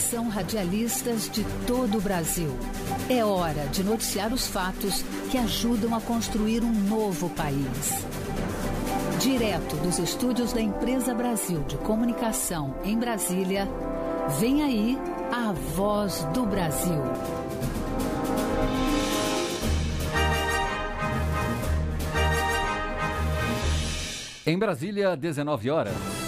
Atenção radialistas de todo o Brasil. É hora de noticiar os fatos que ajudam a construir um novo país. Direto dos estúdios da Empresa Brasil de Comunicação em Brasília, vem aí a voz do Brasil. Em Brasília, 19 horas.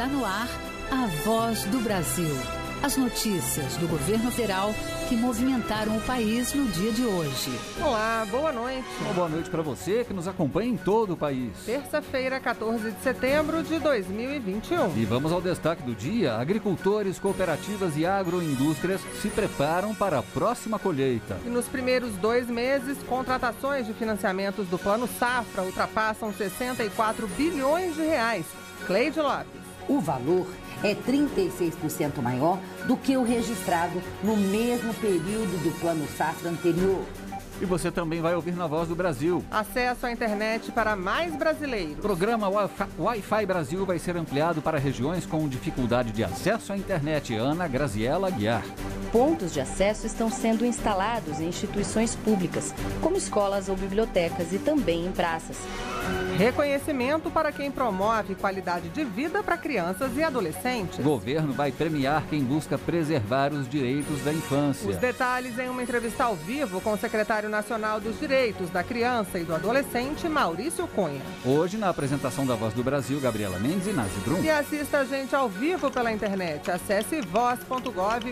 Está no ar a voz do Brasil. As notícias do governo federal que movimentaram o país no dia de hoje. Olá, boa noite. Uma boa noite para você que nos acompanha em todo o país. Terça-feira, 14 de setembro de 2021. E vamos ao destaque do dia. Agricultores, cooperativas e agroindústrias se preparam para a próxima colheita. E nos primeiros dois meses, contratações de financiamentos do Plano Safra ultrapassam 64 bilhões de reais. Cleide Lopes. O valor é 36% maior do que o registrado no mesmo período do plano safra anterior. E você também vai ouvir na Voz do Brasil. Acesso à internet para mais brasileiros. O programa Wi-Fi Brasil vai ser ampliado para regiões com dificuldade de acesso à internet. Ana Graziela Guiar. Pontos de acesso estão sendo instalados em instituições públicas, como escolas ou bibliotecas e também em praças. Reconhecimento para quem promove qualidade de vida para crianças e adolescentes. O governo vai premiar quem busca preservar os direitos da infância. Os detalhes em uma entrevista ao vivo com o secretário nacional dos Direitos da Criança e do Adolescente, Maurício Cunha. Hoje, na apresentação da Voz do Brasil, Gabriela Mendes e Nazi Brum. E assista a gente ao vivo pela internet. Acesse voz.gov.br.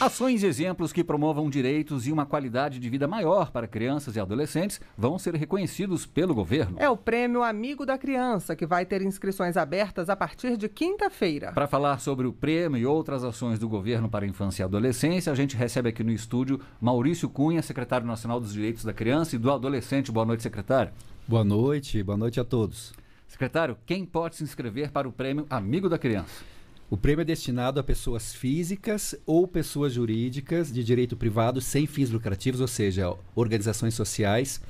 Ações e exemplos que promovam direitos e uma qualidade de vida maior para crianças e adolescentes vão ser reconhecidos pelo governo. É o Prêmio Amigo da Criança, que vai ter inscrições abertas a partir de quinta-feira. Para falar sobre o prêmio e outras ações do governo para a infância e adolescência, a gente recebe aqui no estúdio Maurício Cunha, secretário nacional dos direitos da criança e do adolescente. Boa noite, secretário. Boa noite, boa noite a todos. Secretário, quem pode se inscrever para o Prêmio Amigo da Criança? O prêmio é destinado a pessoas físicas ou pessoas jurídicas de direito privado sem fins lucrativos, ou seja, organizações sociais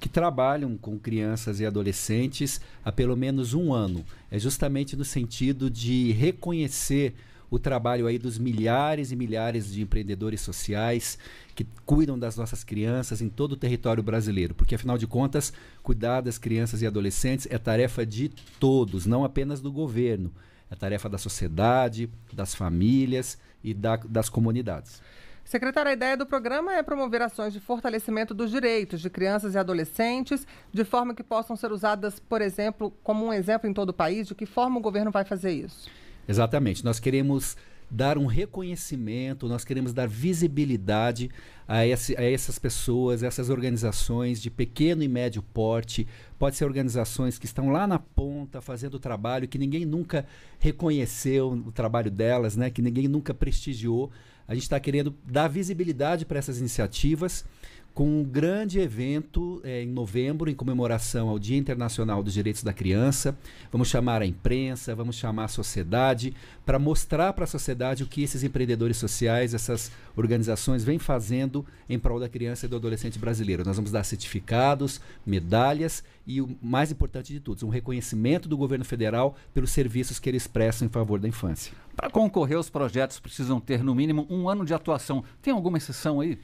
que trabalham com crianças e adolescentes há pelo menos um ano. É justamente no sentido de reconhecer o trabalho aí dos milhares e milhares de empreendedores sociais que cuidam das nossas crianças em todo o território brasileiro, porque afinal de contas, cuidar das crianças e adolescentes é tarefa de todos, não apenas do governo é tarefa da sociedade, das famílias e da, das comunidades. Secretário, a ideia do programa é promover ações de fortalecimento dos direitos de crianças e adolescentes, de forma que possam ser usadas, por exemplo, como um exemplo em todo o país, de que forma o governo vai fazer isso? Exatamente. Nós queremos dar um reconhecimento, nós queremos dar visibilidade a, esse, a essas pessoas, essas organizações de pequeno e médio porte, pode ser organizações que estão lá na ponta fazendo o trabalho que ninguém nunca reconheceu o trabalho delas, né? que ninguém nunca prestigiou. A gente está querendo dar visibilidade para essas iniciativas com um grande evento é, em novembro, em comemoração ao Dia Internacional dos Direitos da Criança. Vamos chamar a imprensa, vamos chamar a sociedade, para mostrar para a sociedade o que esses empreendedores sociais, essas organizações, vêm fazendo em prol da criança e do adolescente brasileiro. Nós vamos dar certificados, medalhas e, o mais importante de tudo, um reconhecimento do governo federal pelos serviços que eles prestam em favor da infância. Para concorrer, os projetos precisam ter, no mínimo, um ano de atuação. Tem alguma exceção aí?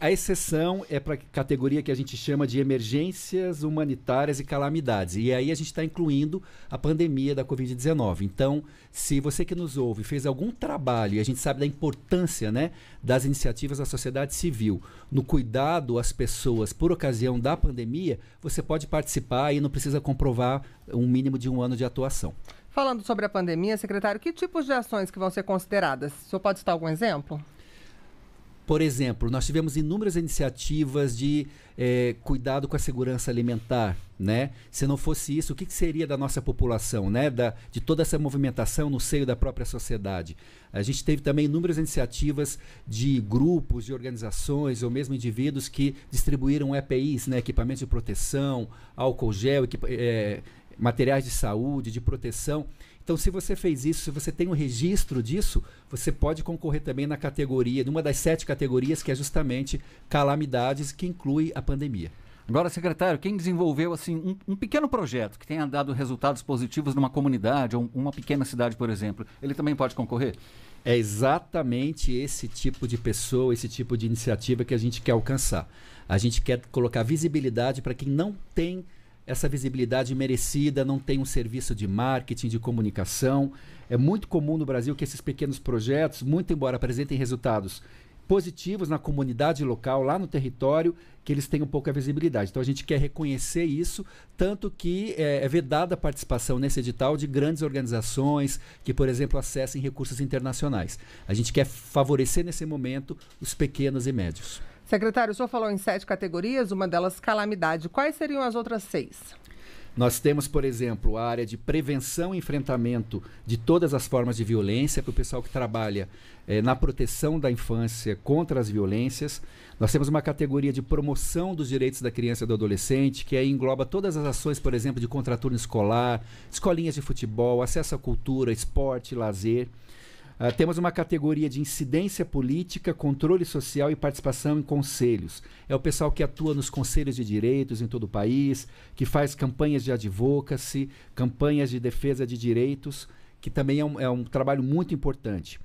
A exceção é para a categoria que a gente chama de emergências humanitárias e calamidades. E aí a gente está incluindo a pandemia da Covid-19. Então, se você que nos ouve fez algum trabalho, e a gente sabe da importância né, das iniciativas da sociedade civil no cuidado às pessoas por ocasião da pandemia, você pode participar e não precisa comprovar um mínimo de um ano de atuação. Falando sobre a pandemia, secretário, que tipos de ações que vão ser consideradas? O senhor pode citar algum exemplo? Por exemplo, nós tivemos inúmeras iniciativas de é, cuidado com a segurança alimentar, né? Se não fosse isso, o que, que seria da nossa população, né? Da, de toda essa movimentação no seio da própria sociedade. A gente teve também inúmeras iniciativas de grupos, de organizações ou mesmo indivíduos que distribuíram EPIs, né? Equipamentos de proteção, álcool gel, equipa é, materiais de saúde, de proteção. Então, se você fez isso, se você tem um registro disso, você pode concorrer também na categoria, numa das sete categorias, que é justamente calamidades, que inclui a pandemia. Agora, secretário, quem desenvolveu assim um, um, pequeno projeto que tenha dado resultados positivos numa comunidade ou uma pequena cidade, por exemplo, ele também pode concorrer? É exatamente esse tipo de pessoa, esse tipo de iniciativa que a gente quer alcançar. A gente quer colocar visibilidade para quem não tem essa visibilidade merecida, não tem um serviço de marketing, de comunicação. É muito comum no Brasil que esses pequenos projetos, muito embora apresentem resultados positivos na comunidade local, lá no território, que eles tenham pouca visibilidade. Então a gente quer reconhecer isso, tanto que é, é vedada a participação nesse edital de grandes organizações que, por exemplo, acessem recursos internacionais. A gente quer favorecer nesse momento os pequenos e médios. Secretário, o senhor falou em sete categorias, uma delas calamidade. Quais seriam as outras seis? Nós temos, por exemplo, a área de prevenção e enfrentamento de todas as formas de violência, para o pessoal que trabalha eh, na proteção da infância contra as violências. Nós temos uma categoria de promoção dos direitos da criança e do adolescente, que aí engloba todas as ações, por exemplo, de contraturno escolar, escolinhas de futebol, acesso à cultura, esporte, lazer. Uh, temos uma categoria de incidência política, controle social e participação em conselhos. É o pessoal que atua nos conselhos de direitos em todo o país, que faz campanhas de advocacy, campanhas de defesa de direitos, que também é um, é um trabalho muito importante.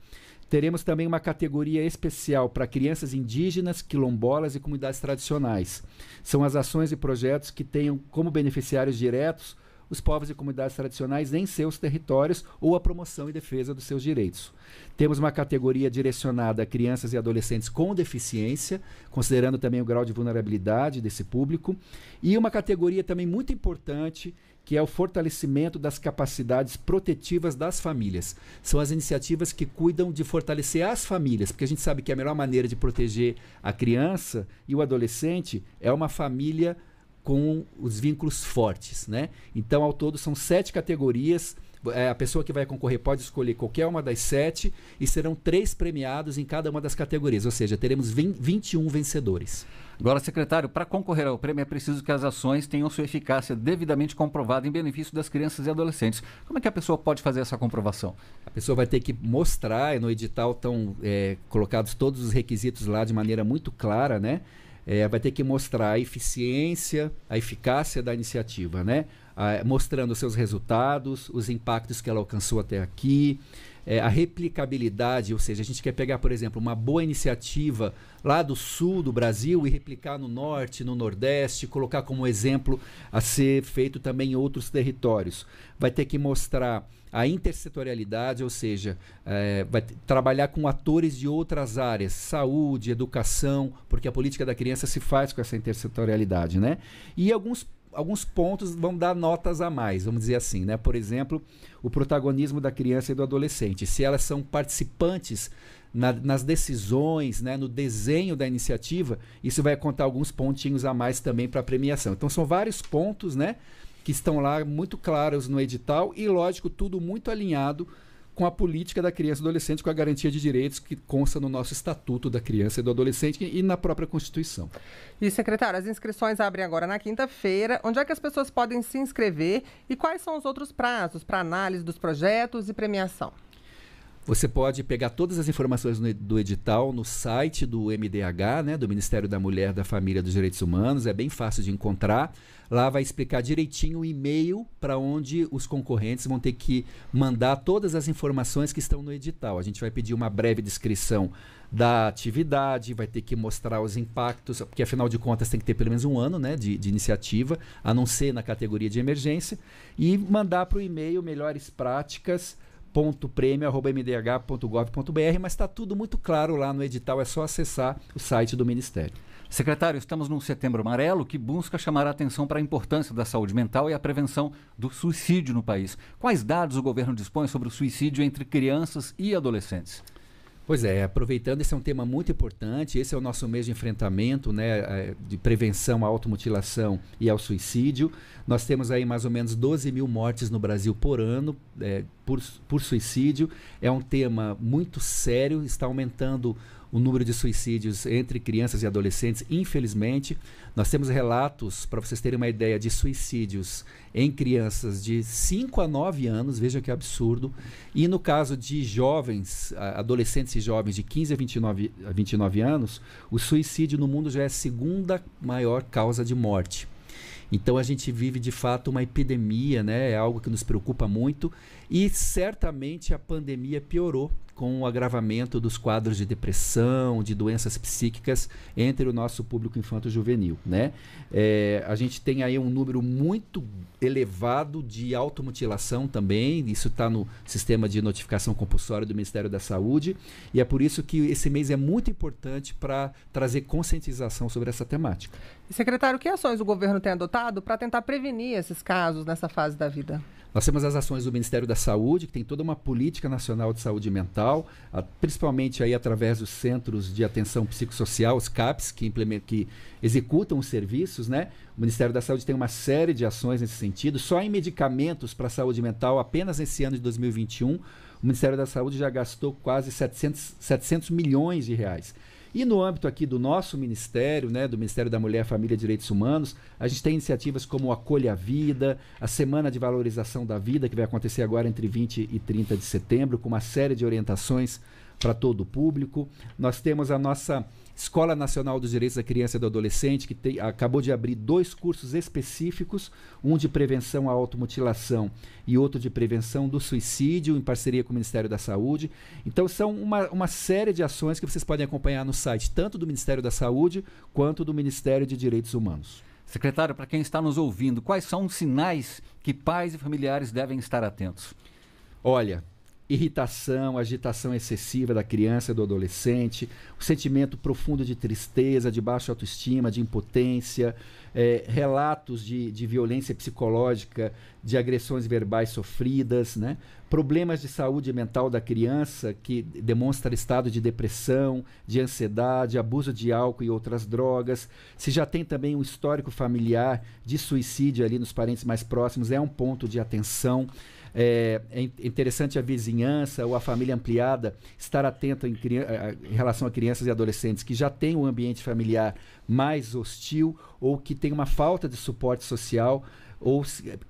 Teremos também uma categoria especial para crianças indígenas, quilombolas e comunidades tradicionais. São as ações e projetos que tenham como beneficiários diretos os povos e comunidades tradicionais em seus territórios ou a promoção e defesa dos seus direitos. Temos uma categoria direcionada a crianças e adolescentes com deficiência, considerando também o grau de vulnerabilidade desse público, e uma categoria também muito importante que é o fortalecimento das capacidades protetivas das famílias. São as iniciativas que cuidam de fortalecer as famílias, porque a gente sabe que a melhor maneira de proteger a criança e o adolescente é uma família com os vínculos fortes, né? Então, ao todo, são sete categorias. É, a pessoa que vai concorrer pode escolher qualquer uma das sete e serão três premiados em cada uma das categorias, ou seja, teremos 20, 21 vencedores. Agora, secretário, para concorrer ao prêmio é preciso que as ações tenham sua eficácia devidamente comprovada em benefício das crianças e adolescentes. Como é que a pessoa pode fazer essa comprovação? A pessoa vai ter que mostrar, no edital estão é, colocados todos os requisitos lá de maneira muito clara, né? é, vai ter que mostrar a eficiência, a eficácia da iniciativa, né? Ah, mostrando os seus resultados, os impactos que ela alcançou até aqui, é, a replicabilidade, ou seja, a gente quer pegar, por exemplo, uma boa iniciativa lá do sul do Brasil e replicar no norte, no nordeste, colocar como exemplo a ser feito também em outros territórios. Vai ter que mostrar a intersetorialidade, ou seja, é, vai trabalhar com atores de outras áreas, saúde, educação, porque a política da criança se faz com essa intersetorialidade, né? E alguns alguns pontos vão dar notas a mais, vamos dizer assim, né? Por exemplo, o protagonismo da criança e do adolescente. Se elas são participantes na, nas decisões, né, no desenho da iniciativa, isso vai contar alguns pontinhos a mais também para a premiação. Então são vários pontos, né, que estão lá muito claros no edital e lógico tudo muito alinhado com a política da criança e do adolescente, com a garantia de direitos que consta no nosso Estatuto da Criança e do Adolescente e na própria Constituição. E, secretário, as inscrições abrem agora na quinta-feira. Onde é que as pessoas podem se inscrever e quais são os outros prazos para análise dos projetos e premiação? Você pode pegar todas as informações no, do edital no site do MDH, né, do Ministério da Mulher, da Família e dos Direitos Humanos, é bem fácil de encontrar. Lá vai explicar direitinho o e-mail para onde os concorrentes vão ter que mandar todas as informações que estão no edital. A gente vai pedir uma breve descrição da atividade, vai ter que mostrar os impactos, porque afinal de contas tem que ter pelo menos um ano né, de, de iniciativa, a não ser na categoria de emergência, e mandar para o e-mail melhores práticas www.prêmio.mdh.gov.br, mas está tudo muito claro lá no edital, é só acessar o site do Ministério. Secretário, estamos num setembro amarelo que busca chamar a atenção para a importância da saúde mental e a prevenção do suicídio no país. Quais dados o governo dispõe sobre o suicídio entre crianças e adolescentes? Pois é, aproveitando, esse é um tema muito importante. Esse é o nosso mês de enfrentamento, né, é, de prevenção à automutilação e ao suicídio. Nós temos aí mais ou menos 12 mil mortes no Brasil por ano é, por, por suicídio. É um tema muito sério, está aumentando o número de suicídios entre crianças e adolescentes, infelizmente. Nós temos relatos, para vocês terem uma ideia, de suicídios em crianças de 5 a 9 anos, veja que absurdo. E no caso de jovens, adolescentes e jovens de 15 a 29, 29 anos, o suicídio no mundo já é a segunda maior causa de morte. Então a gente vive de fato uma epidemia, né? É algo que nos preocupa muito e certamente a pandemia piorou com o agravamento dos quadros de depressão, de doenças psíquicas entre o nosso público infanto-juvenil, né? É, a gente tem aí um número muito elevado de automutilação também, isso está no sistema de notificação compulsória do Ministério da Saúde, e é por isso que esse mês é muito importante para trazer conscientização sobre essa temática. Secretário, que ações o governo tem adotado para tentar prevenir esses casos nessa fase da vida? Nós temos as ações do Ministério da Saúde, que tem toda uma política nacional de saúde mental, a, principalmente aí através dos centros de atenção psicossocial, os CAPs, que, que executam os serviços, né? O Ministério da Saúde tem uma série de ações nesse sentido. Só em medicamentos para saúde mental, apenas nesse ano de 2021, o Ministério da Saúde já gastou quase 700, 700 milhões de reais. E no âmbito aqui do nosso ministério, né, do Ministério da Mulher, Família e Direitos Humanos, a gente tem iniciativas como Acolha a Vida, a Semana de Valorização da Vida, que vai acontecer agora entre 20 e 30 de setembro, com uma série de orientações para todo o público. Nós temos a nossa Escola Nacional dos Direitos da Criança e do Adolescente, que acabou de abrir dois cursos específicos, um de prevenção à automutilação e outro de prevenção do suicídio, em parceria com o Ministério da Saúde. Então, são uma, uma série de ações que vocês podem acompanhar no site, tanto do Ministério da Saúde quanto do Ministério de Direitos Humanos. Secretário, para quem está nos ouvindo, quais são os sinais que pais e familiares devem estar atentos? Olha, irritação, agitação excessiva da criança e do adolescente, o sentimento profundo de tristeza, de baixa autoestima, de impotência, é, relatos de, de violência psicológica, de agressões verbais sofridas, né? problemas de saúde mental da criança que demonstra estado de depressão, de ansiedade, abuso de álcool e outras drogas. Se já tem também um histórico familiar de suicídio ali nos parentes mais próximos, é um ponto de atenção. É, é interessante a vizinhança ou a família ampliada estar atenta em, em relação a crianças e adolescentes que já têm um ambiente familiar mais hostil ou que tem uma falta de suporte social ou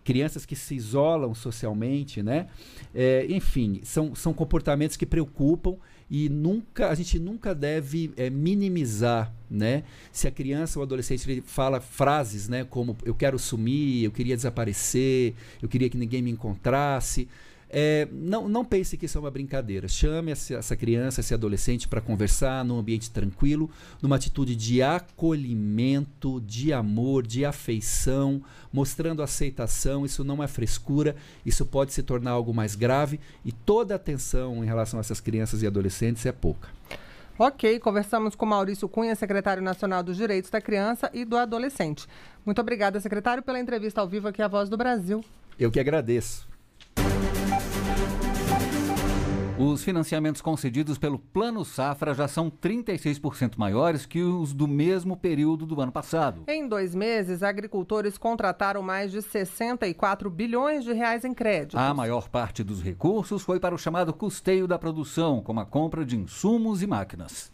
crianças que se isolam socialmente, né? É, enfim, são, são comportamentos que preocupam e nunca a gente nunca deve é, minimizar né se a criança ou adolescente ele fala frases né como eu quero sumir eu queria desaparecer eu queria que ninguém me encontrasse é, não, não pense que isso é uma brincadeira. Chame essa criança, esse adolescente para conversar num ambiente tranquilo, numa atitude de acolhimento, de amor, de afeição, mostrando aceitação. Isso não é frescura, isso pode se tornar algo mais grave e toda atenção em relação a essas crianças e adolescentes é pouca. Ok, conversamos com Maurício Cunha, secretário nacional dos direitos da criança e do adolescente. Muito obrigada, secretário, pela entrevista ao vivo aqui à Voz do Brasil. Eu que agradeço. Os financiamentos concedidos pelo Plano Safra já são 36% maiores que os do mesmo período do ano passado. Em dois meses, agricultores contrataram mais de 64 bilhões de reais em crédito. A maior parte dos recursos foi para o chamado custeio da produção, como a compra de insumos e máquinas.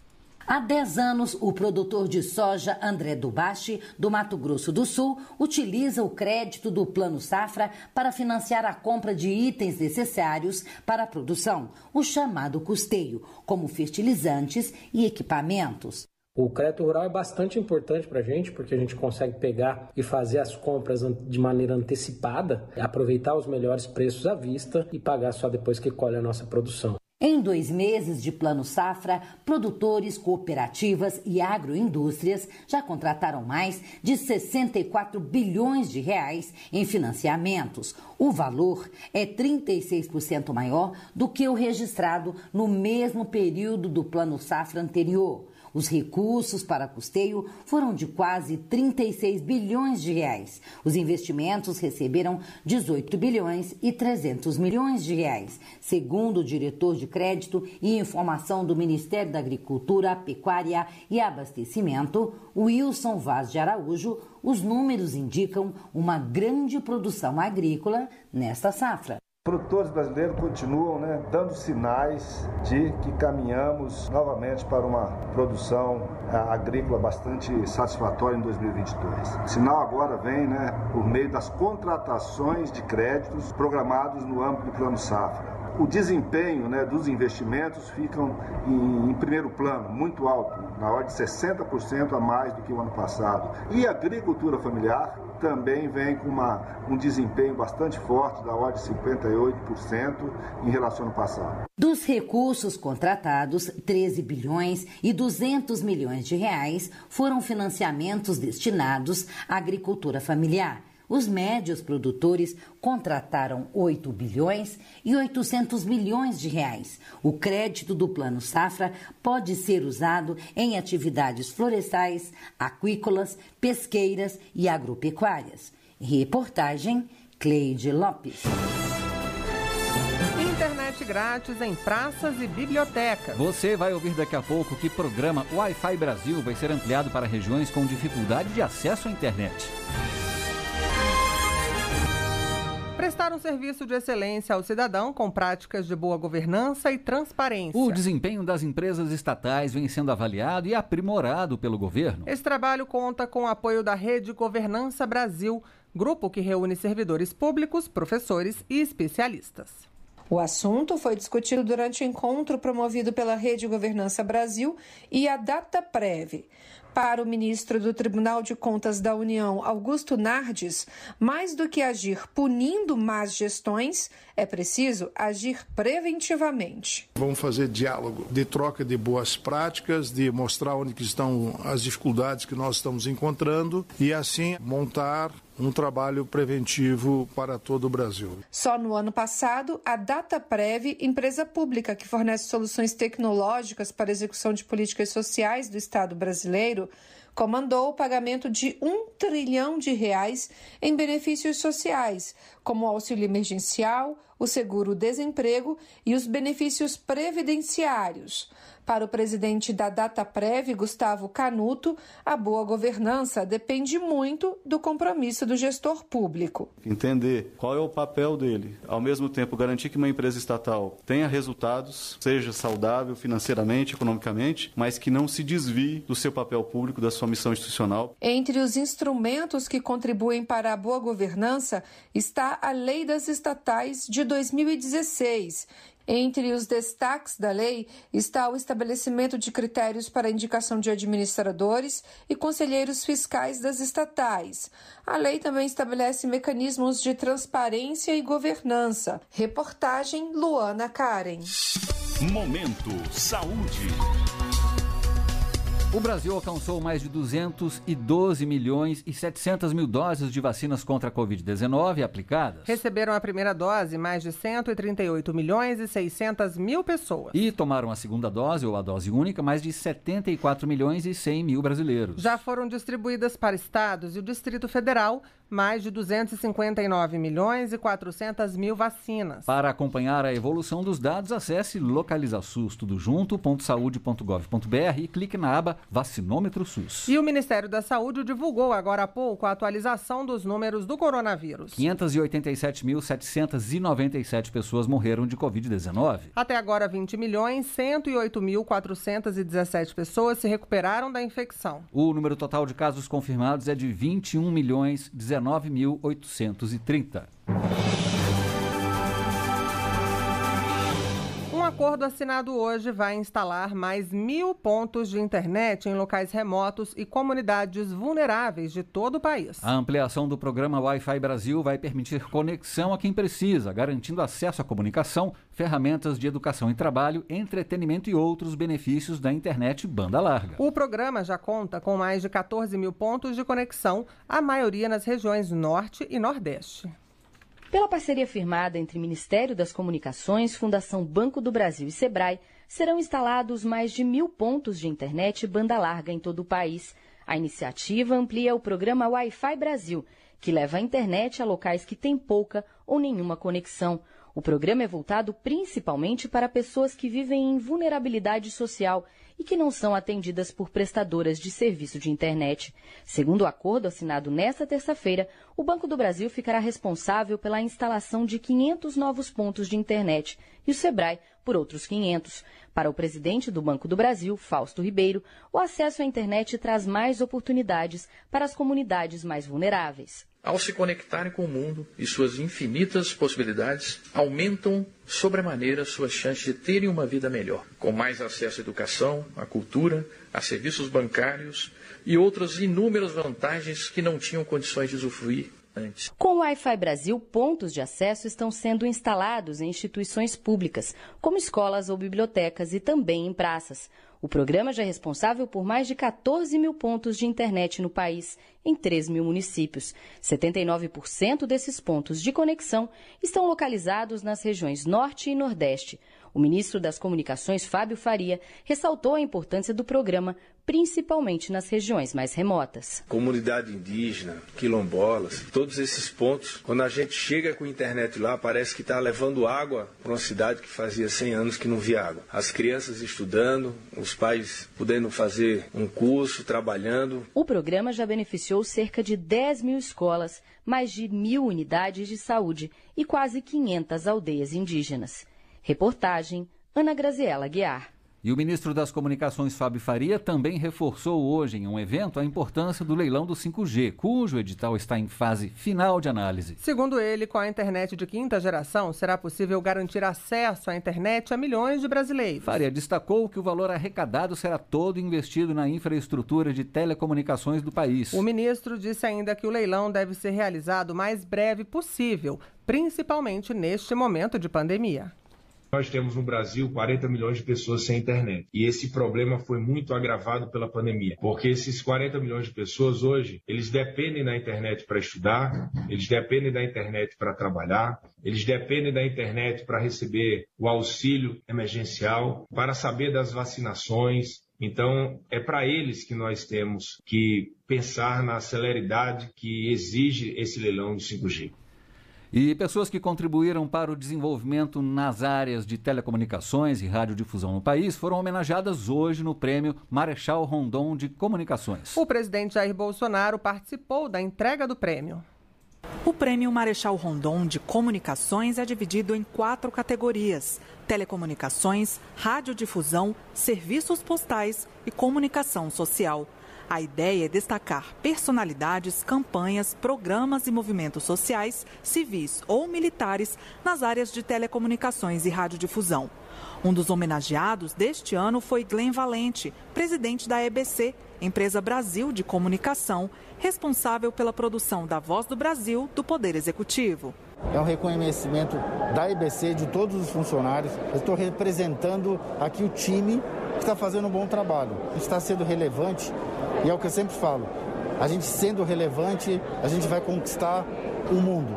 Há 10 anos, o produtor de soja André Dubache, do Mato Grosso do Sul, utiliza o crédito do Plano Safra para financiar a compra de itens necessários para a produção, o chamado custeio, como fertilizantes e equipamentos. O crédito rural é bastante importante para a gente, porque a gente consegue pegar e fazer as compras de maneira antecipada, aproveitar os melhores preços à vista e pagar só depois que colhe a nossa produção. Em dois meses de plano safra, produtores, cooperativas e agroindústrias já contrataram mais de 64 bilhões de reais em financiamentos. O valor é 36% maior do que o registrado no mesmo período do plano safra anterior. Os recursos para custeio foram de quase 36 bilhões de reais. Os investimentos receberam 18 bilhões e 300 milhões de reais, segundo o diretor de crédito e informação do Ministério da Agricultura, Pecuária e Abastecimento, Wilson Vaz de Araújo. Os números indicam uma grande produção agrícola nesta safra produtores brasileiros continuam né, dando sinais de que caminhamos novamente para uma produção é, agrícola bastante satisfatória em 2022. O sinal agora vem né, por meio das contratações de créditos programados no âmbito do Plano Safra o desempenho né, dos investimentos ficam em, em, primeiro plano, muito alto, na ordem de 60% a mais do que o ano passado. E a agricultura familiar também vem com uma, um desempenho bastante forte, da ordem de 58% em relação ao passado. Dos recursos contratados, 13 bilhões e 200 milhões de reais foram financiamentos destinados à agricultura familiar os médios produtores contrataram 8 bilhões e 800 milhões de reais. O crédito do Plano Safra pode ser usado em atividades florestais, aquícolas, pesqueiras e agropecuárias. Reportagem Cleide Lopes. Internet grátis em praças e bibliotecas. Você vai ouvir daqui a pouco que programa Wi-Fi Brasil vai ser ampliado para regiões com dificuldade de acesso à internet. Prestar um serviço de excelência ao cidadão com práticas de boa governança e transparência. O desempenho das empresas estatais vem sendo avaliado e aprimorado pelo governo. Esse trabalho conta com o apoio da Rede Governança Brasil, grupo que reúne servidores públicos, professores e especialistas. O assunto foi discutido durante o encontro promovido pela Rede Governança Brasil e a Data Prev. Para o ministro do Tribunal de Contas da União, Augusto Nardes, mais do que agir punindo más gestões, é preciso agir preventivamente. Vamos fazer diálogo de troca de boas práticas, de mostrar onde estão as dificuldades que nós estamos encontrando e assim montar um trabalho preventivo para todo o Brasil. Só no ano passado, a DataPrev, empresa pública que fornece soluções tecnológicas para a execução de políticas sociais do Estado brasileiro, comandou o pagamento de um trilhão de reais em benefícios sociais, como o auxílio emergencial, o seguro-desemprego e os benefícios previdenciários. Para o presidente da DataPrev, Gustavo Canuto, a boa governança depende muito do compromisso do gestor público. Entender qual é o papel dele, ao mesmo tempo garantir que uma empresa estatal tenha resultados, seja saudável financeiramente, economicamente, mas que não se desvie do seu papel público, da sua missão institucional. Entre os instrumentos que contribuem para a boa governança está a Lei das Estatais de 2016. Entre os destaques da lei está o estabelecimento de critérios para indicação de administradores e conselheiros fiscais das estatais. A lei também estabelece mecanismos de transparência e governança. Reportagem Luana Karen. Momento Saúde. O Brasil alcançou mais de 212 milhões e 700 mil doses de vacinas contra a Covid-19 aplicadas. Receberam a primeira dose mais de 138 milhões e 600 mil pessoas. E tomaram a segunda dose ou a dose única mais de 74 milhões e 100 mil brasileiros. Já foram distribuídas para estados e o Distrito Federal mais de 259 milhões e 400 mil vacinas. Para acompanhar a evolução dos dados, acesse localizasus e clique na aba Vacinômetro SUS. E o Ministério da Saúde divulgou agora há pouco a atualização dos números do coronavírus. 587.797 pessoas morreram de COVID-19. Até agora, 20 milhões 108.417 pessoas se recuperaram da infecção. O número total de casos confirmados é de 21 milhões 19 19.830. acordo assinado hoje vai instalar mais mil pontos de internet em locais remotos e comunidades vulneráveis de todo o país. A ampliação do programa Wi-Fi Brasil vai permitir conexão a quem precisa, garantindo acesso à comunicação, ferramentas de educação e trabalho, entretenimento e outros benefícios da internet banda larga. O programa já conta com mais de 14 mil pontos de conexão, a maioria nas regiões Norte e Nordeste. Pela parceria firmada entre Ministério das Comunicações, Fundação Banco do Brasil e Sebrae, serão instalados mais de mil pontos de internet banda larga em todo o país. A iniciativa amplia o programa Wi-Fi Brasil, que leva a internet a locais que têm pouca ou nenhuma conexão. O programa é voltado principalmente para pessoas que vivem em vulnerabilidade social e que não são atendidas por prestadoras de serviço de internet. Segundo o acordo assinado nesta terça-feira, o Banco do Brasil ficará responsável pela instalação de 500 novos pontos de internet e o Sebrae por outros 500. Para o presidente do Banco do Brasil, Fausto Ribeiro, o acesso à internet traz mais oportunidades para as comunidades mais vulneráveis. Ao se conectarem com o mundo e suas infinitas possibilidades, aumentam sobremaneira suas chances de terem uma vida melhor, com mais acesso à educação, à cultura, a serviços bancários e outras inúmeras vantagens que não tinham condições de usufruir Antes. Com o Wi-Fi Brasil, pontos de acesso estão sendo instalados em instituições públicas, como escolas ou bibliotecas e também em praças. O programa já é responsável por mais de 14 mil pontos de internet no país, em 3 mil municípios. 79% desses pontos de conexão estão localizados nas regiões Norte e Nordeste. O ministro das Comunicações, Fábio Faria, ressaltou a importância do programa, principalmente nas regiões mais remotas. Comunidade indígena, quilombolas, todos esses pontos, quando a gente chega com a internet lá, parece que está levando água para uma cidade que fazia 100 anos que não via água. As crianças estudando, os pais podendo fazer um curso, trabalhando. O programa já beneficiou cerca de 10 mil escolas, mais de mil unidades de saúde e quase 500 aldeias indígenas. Reportagem Ana Graziela Guiar. E o ministro das Comunicações, Fábio Faria, também reforçou hoje em um evento a importância do leilão do 5G, cujo edital está em fase final de análise. Segundo ele, com a internet de quinta geração, será possível garantir acesso à internet a milhões de brasileiros. Faria destacou que o valor arrecadado será todo investido na infraestrutura de telecomunicações do país. O ministro disse ainda que o leilão deve ser realizado o mais breve possível, principalmente neste momento de pandemia. Nós temos no Brasil 40 milhões de pessoas sem internet. E esse problema foi muito agravado pela pandemia, porque esses 40 milhões de pessoas hoje, eles dependem da internet para estudar, eles dependem da internet para trabalhar, eles dependem da internet para receber o auxílio emergencial, para saber das vacinações, então, é para eles que nós temos que pensar na celeridade que exige esse leilão do 5G. E pessoas que contribuíram para o desenvolvimento nas áreas de telecomunicações e radiodifusão no país foram homenageadas hoje no Prêmio Marechal Rondon de Comunicações. O presidente Jair Bolsonaro participou da entrega do prêmio. O Prêmio Marechal Rondon de Comunicações é dividido em quatro categorias: telecomunicações, radiodifusão, serviços postais e comunicação social. A ideia é destacar personalidades, campanhas, programas e movimentos sociais, civis ou militares nas áreas de telecomunicações e radiodifusão. Um dos homenageados deste ano foi Glenn Valente, presidente da EBC, empresa Brasil de comunicação, responsável pela produção da Voz do Brasil do Poder Executivo. É um reconhecimento da EBC, de todos os funcionários. Eu estou representando aqui o time que está fazendo um bom trabalho. Está sendo relevante e é o que eu sempre falo: a gente sendo relevante, a gente vai conquistar o mundo.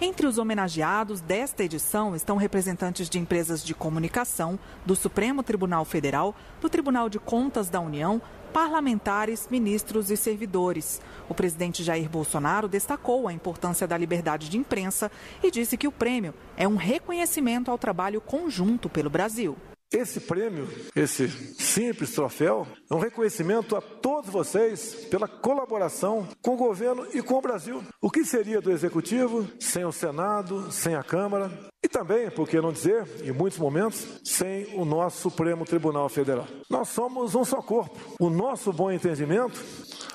Entre os homenageados desta edição estão representantes de empresas de comunicação, do Supremo Tribunal Federal, do Tribunal de Contas da União, parlamentares, ministros e servidores. O presidente Jair Bolsonaro destacou a importância da liberdade de imprensa e disse que o prêmio é um reconhecimento ao trabalho conjunto pelo Brasil. Esse prêmio, esse simples troféu, é um reconhecimento a todos vocês pela colaboração com o governo e com o Brasil. O que seria do Executivo sem o Senado, sem a Câmara? E também, por que não dizer, em muitos momentos, sem o nosso Supremo Tribunal Federal. Nós somos um só corpo. O nosso bom entendimento,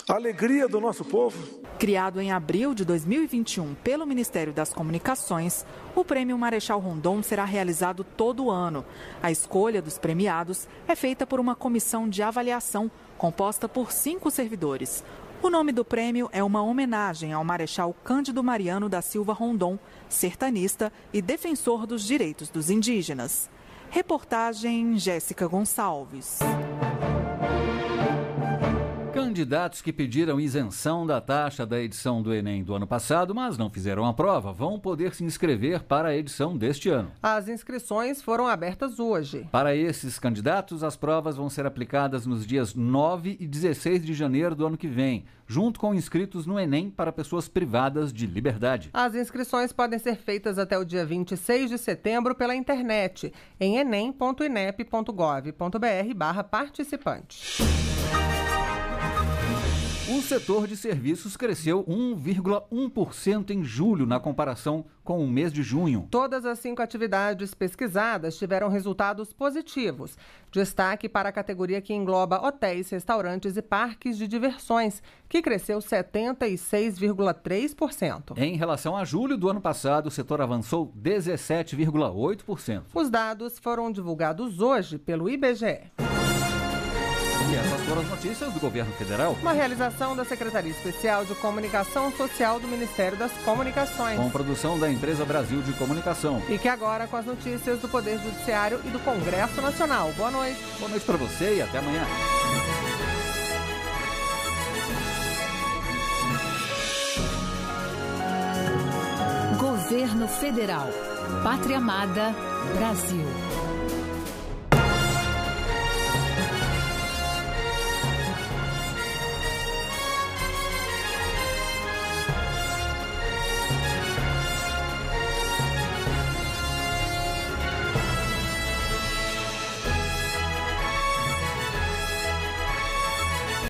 a alegria do nosso povo. Criado em abril de 2021 pelo Ministério das Comunicações, o Prêmio Marechal Rondon será realizado todo ano. A escolha dos premiados é feita por uma comissão de avaliação composta por cinco servidores. O nome do prêmio é uma homenagem ao Marechal Cândido Mariano da Silva Rondon, sertanista e defensor dos direitos dos indígenas. Reportagem Jéssica Gonçalves. Candidatos que pediram isenção da taxa da edição do Enem do ano passado, mas não fizeram a prova, vão poder se inscrever para a edição deste ano. As inscrições foram abertas hoje. Para esses candidatos, as provas vão ser aplicadas nos dias 9 e 16 de janeiro do ano que vem, junto com inscritos no Enem para pessoas privadas de liberdade. As inscrições podem ser feitas até o dia 26 de setembro pela internet, em enem.inep.gov.br/participante. O setor de serviços cresceu 1,1% em julho na comparação com o mês de junho. Todas as cinco atividades pesquisadas tiveram resultados positivos. Destaque para a categoria que engloba hotéis, restaurantes e parques de diversões, que cresceu 76,3%. Em relação a julho do ano passado, o setor avançou 17,8%. Os dados foram divulgados hoje pelo IBGE. E essas foram as notícias do governo federal. Uma realização da Secretaria Especial de Comunicação Social do Ministério das Comunicações. Com produção da Empresa Brasil de Comunicação. E que agora com as notícias do Poder Judiciário e do Congresso Nacional. Boa noite. Boa noite para você e até amanhã. Governo Federal. Pátria Amada, Brasil.